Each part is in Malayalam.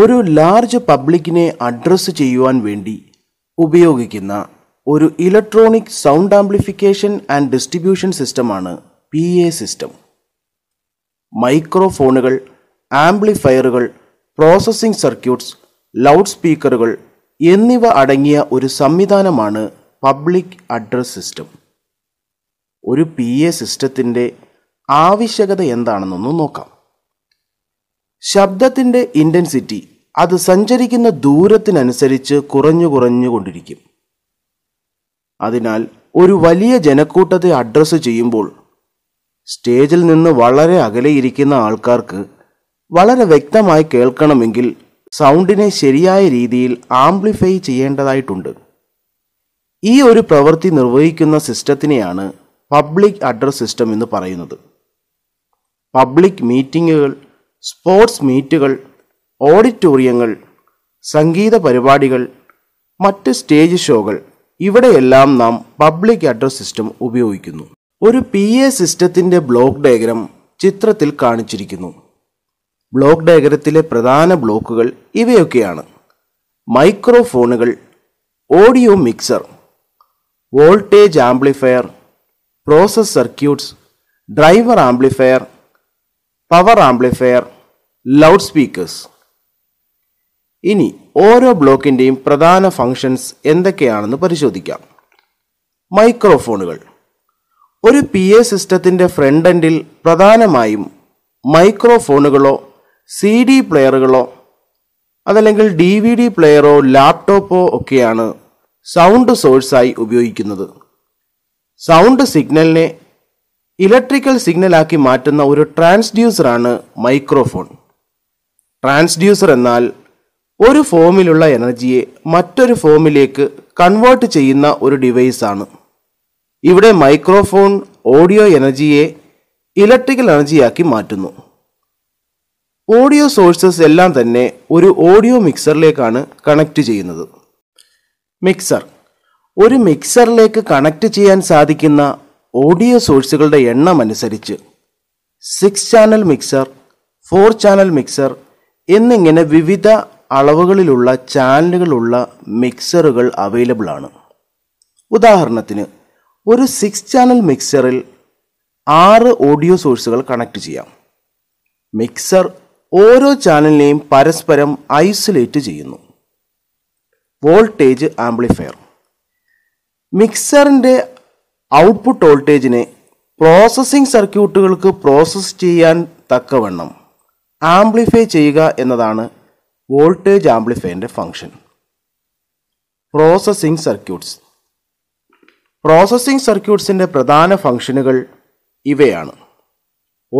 ഒരു ലാർജ് പബ്ലിക്കിനെ അഡ്രസ്സ് ചെയ്യുവാൻ വേണ്ടി ഉപയോഗിക്കുന്ന ഒരു electronic sound amplification and distribution സിസ്റ്റമാണ് പി എ സിസ്റ്റം മൈക്രോഫോണുകൾ ആംപ്ലിഫയറുകൾ പ്രോസസ്സിംഗ് സർക്യൂട്ട്സ് ലൗഡ് സ്പീക്കറുകൾ എന്നിവ അടങ്ങിയ ഒരു സംവിധാനമാണ് പബ്ലിക് അഡ്രസ് സിസ്റ്റം ഒരു പി എ സിസ്റ്റത്തിൻ്റെ ആവശ്യകത എന്താണെന്നൊന്ന് നോക്കാം ശബ്ദത്തിൻ്റെ ഇൻറ്റൻസിറ്റി അത് സഞ്ചരിക്കുന്ന ദൂരത്തിനനുസരിച്ച് കുറഞ്ഞു കുറഞ്ഞുകൊണ്ടിരിക്കും അതിനാൽ ഒരു വലിയ ജനക്കൂട്ടത്തെ അഡ്രസ്സ് ചെയ്യുമ്പോൾ സ്റ്റേജിൽ നിന്ന് വളരെ അകലെയിരിക്കുന്ന ആൾക്കാർക്ക് വളരെ വ്യക്തമായി കേൾക്കണമെങ്കിൽ സൗണ്ടിനെ ശരിയായ രീതിയിൽ ആംപ്ലിഫൈ ചെയ്യേണ്ടതായിട്ടുണ്ട് ഈ ഒരു പ്രവൃത്തി നിർവഹിക്കുന്ന സിസ്റ്റത്തിനെയാണ് പബ്ലിക് അഡ്രസ് സിസ്റ്റം എന്ന് പറയുന്നത് പബ്ലിക് മീറ്റിങ്ങുകൾ സ്പോർട്സ് മീറ്റുകൾ ഓഡിറ്റോറിയങ്ങൾ സംഗീത പരിപാടികൾ മറ്റ് സ്റ്റേജ് ഷോകൾ ഇവിടെയെല്ലാം നാം പബ്ലിക് അഡ്രസ് സിസ്റ്റം ഉപയോഗിക്കുന്നു ഒരു പി എ സിസ്റ്റത്തിൻ്റെ ബ്ലോക്ക് ഡയഗ്രം ചിത്രത്തിൽ കാണിച്ചിരിക്കുന്നു ബ്ലോക്ക് ഡയഗ്രത്തിലെ പ്രധാന ബ്ലോക്കുകൾ ഇവയൊക്കെയാണ് മൈക്രോഫോണുകൾ audio mixer voltage amplifier process circuits driver amplifier power amplifier loud speakers ഇനി ഓരോ ബ്ലോക്കിൻ്റെയും പ്രധാന ഫങ്ഷൻസ് എന്തൊക്കെയാണെന്ന് പരിശോധിക്കാം മൈക്രോഫോണുകൾ ഒരു പി എ സിസ്റ്റത്തിൻ്റെ ഫ്രണ്ട് എൻഡിൽ പ്രധാനമായും മൈക്രോഫോണുകളോ സി ഡി പ്ലെയറുകളോ അതല്ലെങ്കിൽ ഡി വി ഡി പ്ലെയറോ ലാപ്ടോപ്പോ ഒക്കെയാണ് സൗണ്ട് സോഴ്സായി ഉപയോഗിക്കുന്നത് സൗണ്ട് സിഗ്നലിനെ ഇലക്ട്രിക്കൽ സിഗ്നലാക്കി മാറ്റുന്ന ഒരു ട്രാൻസ്ഡ്യൂസറാണ് മൈക്രോഫോൺ ട്രാൻസ്ഡ്യൂസർ എന്നാൽ ഒരു ഫോമിലുള്ള എനർജിയെ മറ്റൊരു ഫോമിലേക്ക് കൺവേർട്ട് ചെയ്യുന്ന ഒരു ഡിവൈസാണ് ഇവിടെ മൈക്രോഫോൺ ഓഡിയോ എനർജിയെ ഇലക്ട്രിക്കൽ എനർജിയാക്കി മാറ്റുന്നു ഓഡിയോ സോഴ്സസ് എല്ലാം തന്നെ ഒരു ഓഡിയോ മിക്സറിലേക്കാണ് കണക്ട് ചെയ്യുന്നത് മിക്സർ ഒരു മിക്സറിലേക്ക് കണക്ട് ചെയ്യാൻ സാധിക്കുന്ന ഓഡിയോ സോഴ്സുകളുടെ എണ്ണം അനുസരിച്ച് six channel mixer four channel mixer എന്നിങ്ങനെ വിവിധ അളവുകളിലുള്ള ചാനലുകളുള്ള മിക്സറുകൾ അവൈലബിൾ ആണ് ഉദാഹരണത്തിന് ഒരു സിക്സ് ചാനൽ മിക്സറിൽ ആറ് ഓഡിയോ സോഴ്സുകൾ കണക്ട് ചെയ്യാം മിക്സർ ഓരോ ചാനലിനെയും പരസ്പരം ഐസൊലേറ്റ് ചെയ്യുന്നു വോൾട്ടേജ് ആംപ്ലിഫയർ മിക്സറിൻ്റെ ഔട്ട്പുട്ട് വോൾട്ടേജിനെ പ്രോസസ്സിംഗ് സർക്യൂട്ടുകൾക്ക് പ്രോസസ്സ് ചെയ്യാൻ തക്കവണ്ണം ആംപ്ലിഫൈ ചെയ്യുക എന്നതാണ് വോൾട്ടേജ് ആംപ്ലിഫൈൻ്റെ ഫങ്ഷൻ പ്രോസസ്സിംഗ് സർക്യൂട്ട്സ് പ്രോസസ്സിംഗ് സർക്യൂട്ട്സിൻ്റെ പ്രധാന ഫങ്ഷനുകൾ ഇവയാണ്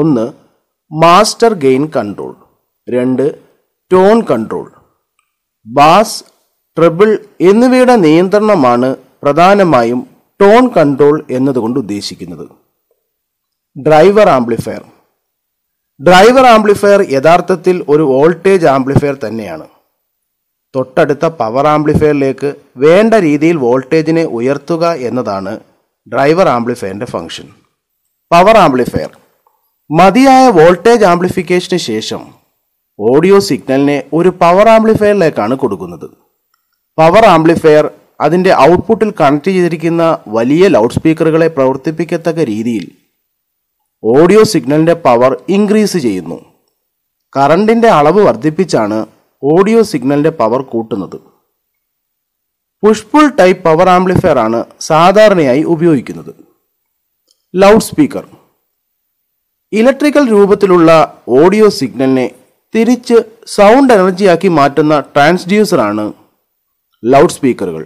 ഒന്ന് മാസ്റ്റർ ഗെയിൻ കൺട്രോൾ രണ്ട് ടോൺ കൺട്രോൾ ബാസ് ട്രിബിൾ എന്നിവയുടെ നിയന്ത്രണമാണ് പ്രധാനമായും ടോൺ കൺട്രോൾ എന്നതുകൊണ്ട് ഉദ്ദേശിക്കുന്നത് ഡ്രൈവർ ആംപ്ലിഫയർ ഡ്രൈവർ ആംപ്ലിഫയർ യഥാർത്ഥത്തിൽ ഒരു വോൾട്ടേജ് ആംപ്ലിഫയർ തന്നെയാണ് തൊട്ടടുത്ത പവർ ആംപ്ലിഫയറിലേക്ക് വേണ്ട രീതിയിൽ വോൾട്ടേജിനെ ഉയർത്തുക എന്നതാണ് ഡ്രൈവർ ആംപ്ലിഫയറിൻ്റെ ഫംഗ്ഷൻ പവർ ആംപ്ലിഫയർ മതിയായ വോൾട്ടേജ് ആംപ്ലിഫിക്കേഷന് ശേഷം ഓഡിയോ സിഗ്നലിനെ ഒരു പവർ ആംപ്ലിഫയറിലേക്കാണ് കൊടുക്കുന്നത് പവർ ആംപ്ലിഫയർ അതിൻ്റെ ഔട്ട്പുട്ടിൽ കണക്ട് ചെയ്തിരിക്കുന്ന വലിയ ലൗഡ് സ്പീക്കറുകളെ പ്രവർത്തിപ്പിക്കത്തക്ക രീതിയിൽ ഓഡിയോ സിഗ്നലിൻ്റെ പവർ ഇൻക്രീസ് ചെയ്യുന്നു കറണ്ടിൻ്റെ അളവ് വർദ്ധിപ്പിച്ചാണ് ഓഡിയോ സിഗ്നലിൻ്റെ പവർ കൂട്ടുന്നത് പുഷ്പുൾ ടൈപ്പ് പവർ ആംപ്ലിഫയർ ആണ് സാധാരണയായി ഉപയോഗിക്കുന്നത് ലൗഡ് സ്പീക്കർ ഇലക്ട്രിക്കൽ രൂപത്തിലുള്ള ഓഡിയോ സിഗ്നലിനെ തിരിച്ച് സൗണ്ട് എനർജിയാക്കി മാറ്റുന്ന ട്രാൻസ്ഡ്യൂസറാണ് ലൗഡ് സ്പീക്കറുകൾ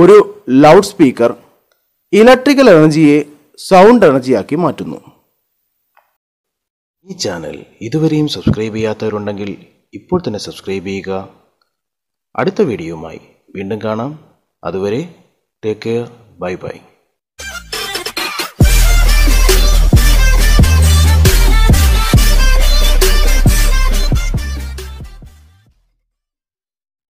ഒരു ലൗഡ് സ്പീക്കർ ഇലക്ട്രിക്കൽ എനർജിയെ സൗണ്ട് എനർജിയാക്കി മാറ്റുന്നു ഈ ചാനൽ ഇതുവരെയും സബ്സ്ക്രൈബ് ചെയ്യാത്തവരുണ്ടെങ്കിൽ ഇപ്പോൾ തന്നെ സബ്സ്ക്രൈബ് ചെയ്യുക അടുത്ത വീഡിയോയുമായി വീണ്ടും കാണാം അതുവരെ ടേക്ക് കെയർ ബൈ ബൈ